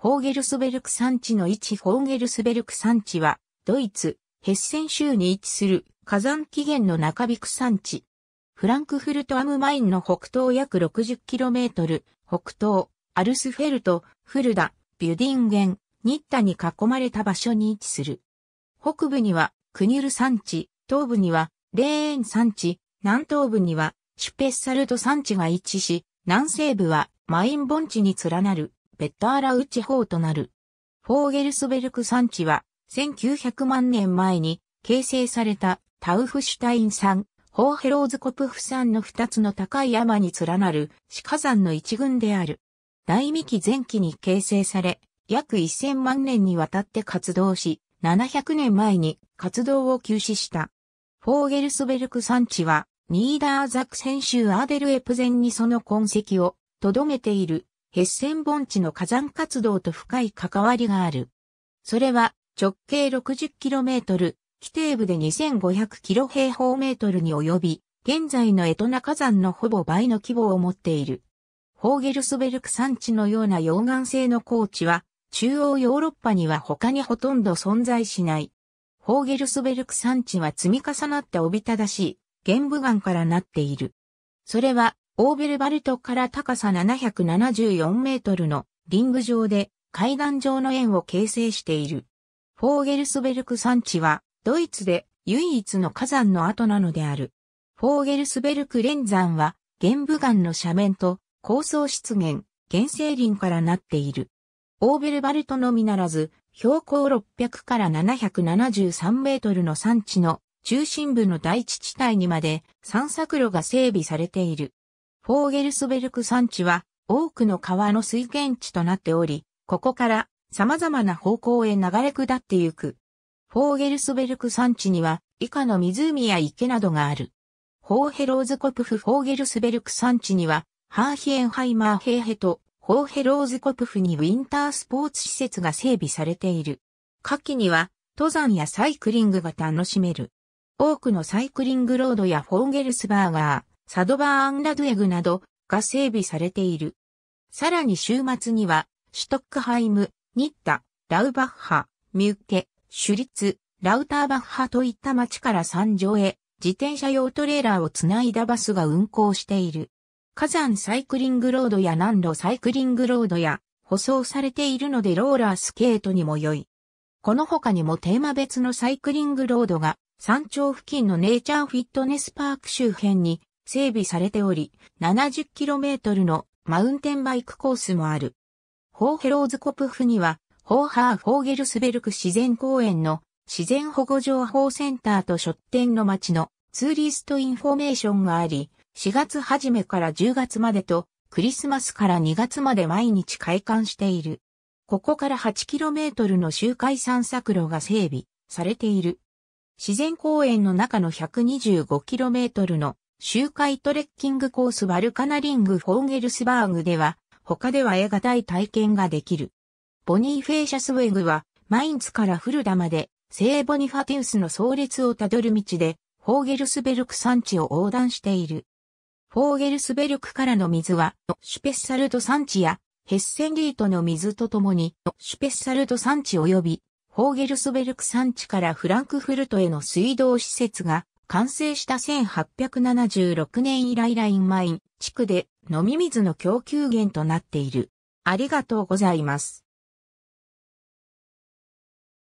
ホーゲルスベルク山地の位置ホーゲルスベルク山地は、ドイツ、ヘッセン州に位置する火山起源の中ビク山地。フランクフルトアムマインの北東約 60km、北東、アルスフェルト、フルダ、ビュディンゲン、ニッタに囲まれた場所に位置する。北部にはクニュル山地、東部にはレーン山地、南東部にはシュペッサルト山地が位置し、南西部はマイン盆地に連なる。ベッターラウ地方となる。フォーゲルスベルク山地は、1900万年前に形成されたタウフシュタイン山、ホーヘローズコプフ山の2つの高い山に連なる死火山の一群である。大未期前期に形成され、約1000万年にわたって活動し、700年前に活動を休止した。フォーゲルスベルク山地は、ニーダーザクセン州アーデルエプゼンにその痕跡を留めているヘッセン盆地の火山活動と深い関わりがある。それは直径 60km、規定部で 2500km 平方メートルに及び、現在のエトナ火山のほぼ倍の規模を持っている。ホーゲルスベルク山地のような溶岩性の高地は、中央ヨーロッパには他にほとんど存在しない。ホーゲルスベルク山地は積み重なっておびただしい、玄武岩からなっている。それはオーベルバルトから高さ774メートルのリング上で階段状の円を形成している。フォーゲルスベルク山地はドイツで唯一の火山の跡なのである。フォーゲルスベルク連山は玄武岩の斜面と高層湿原、原生林からなっている。オーベルバルトのみならず、標高600から773メートルの山地の中心部の大地地帯にまで散策路が整備されている。フォーゲルスベルク山地は多くの川の水源地となっており、ここから様々な方向へ流れ下ってゆく。フォーゲルスベルク山地には以下の湖や池などがある。ホーヘローズコプフ・フォーゲルスベルク山地には、ハーヒエンハイマーヘーヘと、ホーヘローズコプフにウィンタースポーツ施設が整備されている。夏季には、登山やサイクリングが楽しめる。多くのサイクリングロードやフォーゲルスバーガー。サドバーアンラドエグなどが整備されている。さらに週末には、シュトックハイム、ニッタ、ラウバッハ、ミュッケ、シュリツ、ラウターバッハといった町から山上へ自転車用トレーラーをつないだバスが運行している。火山サイクリングロードや南路サイクリングロードや舗装されているのでローラースケートにも良い。この他にもテーマ別のサイクリングロードが山頂付近のネイチャーフィットネスパーク周辺に整備されており、70km のマウンテンバイクコースもある。ホーヘローズコプフには、ホーハー・フーゲルスベルク自然公園の自然保護情報センターと書店の街のツーリストインフォメーションがあり、4月初めから10月までと、クリスマスから2月まで毎日開館している。ここから 8km の周回散策路が整備されている。自然公園の中の 125km の周回トレッキングコースワルカナリングフォーゲルスバーグでは、他では得難い体験ができる。ボニーフェイシャスウェグは、マインツからフルダまで、聖ボニファティウスの葬列をたどる道で、フォーゲルスベルク山地を横断している。フォーゲルスベルクからの水は、シュペッサルト山地や、ヘッセンリートの水とともに、シュペッサルト山地及び、フォーゲルスベルク山地からフランクフルトへの水道施設が完成した1876年以来ラインマイン地区で飲み水の供給源となっている。ありがとうございます。